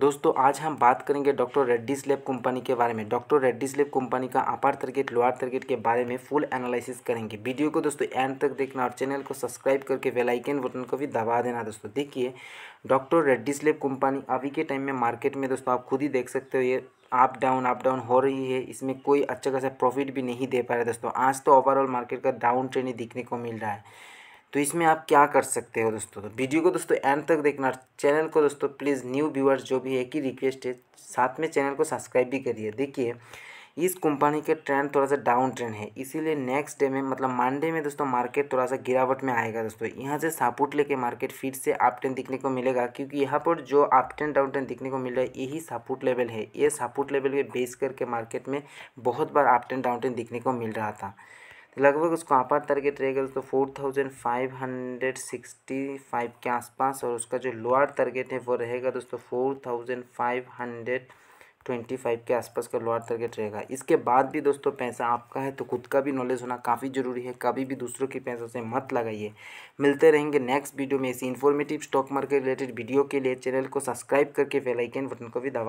दोस्तों आज हम बात करेंगे डॉक्टर रेड्डीज लैब कंपनी के बारे में डॉक्टर रेड्डीज लैब कंपनी का अपर सर्किट लोअर सर्किट के बारे में फुल एनालिसिस करेंगे वीडियो को दोस्तों एंड तक देखना और चैनल को सब्सक्राइब करके बेल आइकन बटन को भी दबा देना दोस्तों देखिए डॉक्टर रेड्डीज लैब कंपनी अभी के टाइम में मार्केट में दोस्तों आप खुद ही देख सकते हो ये अप डाउन अप डाउन हो रही है इसमें कोई अच्छा खासा प्रॉफिट भी नहीं दे पा रहा है दोस्तों आज तो ओवरऑल मार्केट का डाउन ट्रेंड ही दिखने को मिल रहा है तो इसमें आप क्या कर सकते हो दोस्तों तो वीडियो को दोस्तों एंड तक देखना चैनल को दोस्तों प्लीज़ न्यू व्यूअर्स जो भी है कि रिक्वेस्ट है साथ में चैनल को सब्सक्राइब भी करिए देखिए इस कंपनी के ट्रेंड थोड़ा सा डाउन ट्रेंड है इसीलिए नेक्स्ट डे में मतलब मंडे में दोस्तों मार्केट थोड़ा सा गिरावट में आएगा दोस्तों यहाँ से सपोर्ट लेके मार्केट फिर से अप ट्रेंड दिखने को मिलेगा क्योंकि यहाँ पर जो आप ट्रेंड डाउन ट्रेंड दिखने को मिल रहा है यही सपोर्ट लेवल है ये सपोर्ट लेवल पे बेस करके मार्केट में बहुत बार अप ट्रेंड डाउन ट्रेंड दिखने को मिल रहा था लगभग उसको अपर टारगेट रहेगा उसका four thousand five hundred sixty five के आसपास और उसका जो लोअर टारगेट है वो रहेगा दोस्तों four thousand five hundred twenty five के आसपास का लोअर टारगेट रहेगा इसके बाद भी दोस्तों पैसा आपका है तो खुद का भी नॉलेज होना काफ़ी ज़रूरी है कभी भी दूसरों के पैसों से मत लगाइए मिलते रहेंगे नेक्स्ट वीडियो में इसी informative stock market related video के लिए चैनल को सब्सक्राइब करके बेलाइकन बटन को भी दबा